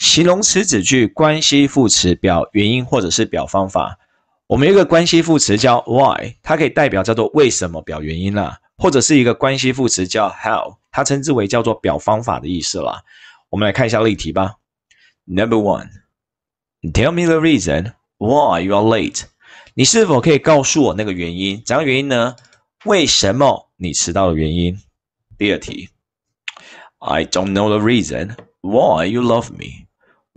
形容词、子句、关系副词表原因或者是表方法。我们一个关系副词叫 why，它可以代表叫做为什么表原因啦，或者是一个关系副词叫 how，它称之为叫做表方法的意思啦。我们来看一下例题吧。Number one, tell me the reason why you are late。你是否可以告诉我那个原因？怎样原因呢？为什么你迟到的原因？第二题，I don't know the reason why you love me。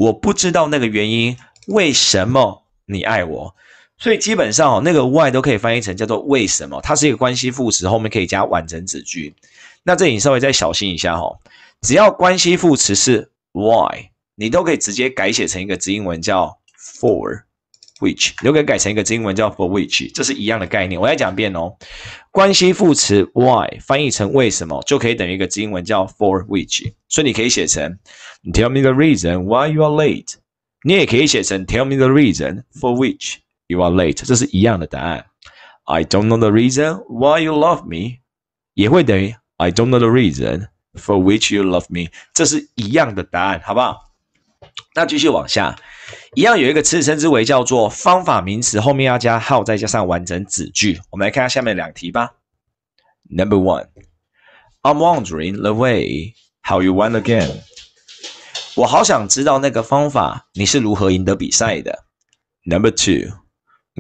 我不知道那个原因，为什么你爱我？所以基本上哦，那个 why 都可以翻译成叫做为什么，它是一个关系副词，后面可以加完整子句。那这里稍微再小心一下哈，只要关系副词是 why，你都可以直接改写成一个字英文叫 for。Which 可以改成一个英文叫 for which，这是一样的概念。我来讲一遍哦。关系副词 why 翻译成为什么就可以等于一个英文叫 for which。所以你可以写成 tell me the reason why you are late，你也可以写成 tell me the reason for which you are late，这是一样的答案。I don't know the reason why you love me，也会等于 I don't know the reason for which you love me，这是一样的答案，好不好？那继续往下。一样有一个词称之为叫做方法名词，后面要加 how，再加上完整子句。我们来看下下面两题吧。Number one, I'm wondering the way how you won again。我好想知道那个方法你是如何赢得比赛的。Number two,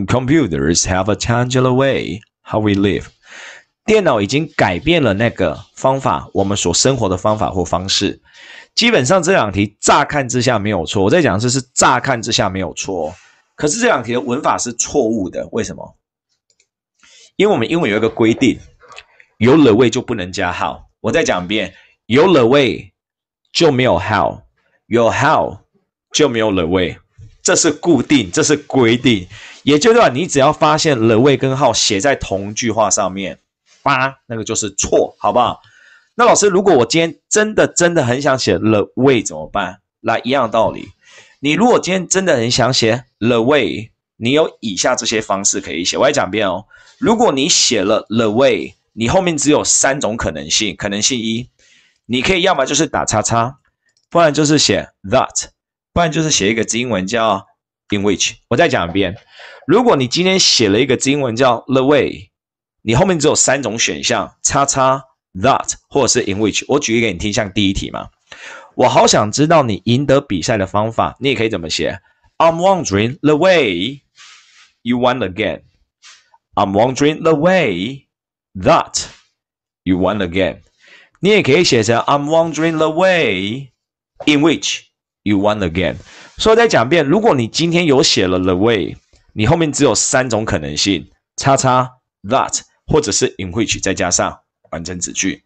Computers have a c h a n g e the way how we live。电脑已经改变了那个方法，我们所生活的方法或方式。基本上这两题乍看之下没有错，我在讲这是乍看之下没有错，可是这两题的文法是错误的，为什么？因为我们英文有一个规定，有 the way 就不能加 how，我再讲一遍，有 the way 就没有 how，有 how 就没有 the way，这是固定，这是规定，也就是说，你只要发现 the way 跟 how 写在同句话上面，八那个就是错，好不好？那老师，如果我今天真的真的很想写 the way 怎么办？来，一样道理。你如果今天真的很想写 the way，你有以下这些方式可以写。我再讲一遍哦。如果你写了 the way，你后面只有三种可能性。可能性一，你可以要么就是打叉叉，不然就是写 that，不然就是写一个英文叫 in which。我再讲一遍，如果你今天写了一个英文叫 the way，你后面只有三种选项：叉叉。That，或者是 in which，我举例给你听，像第一题嘛，我好想知道你赢得比赛的方法，你也可以怎么写？I'm wondering the way you won again. I'm wondering the way that you won again. 你也可以写成 I'm wondering the way in which you won again。所以再讲一遍，如果你今天有写了 the way，你后面只有三种可能性：叉叉 that，或者是 in which，再加上。完成子句。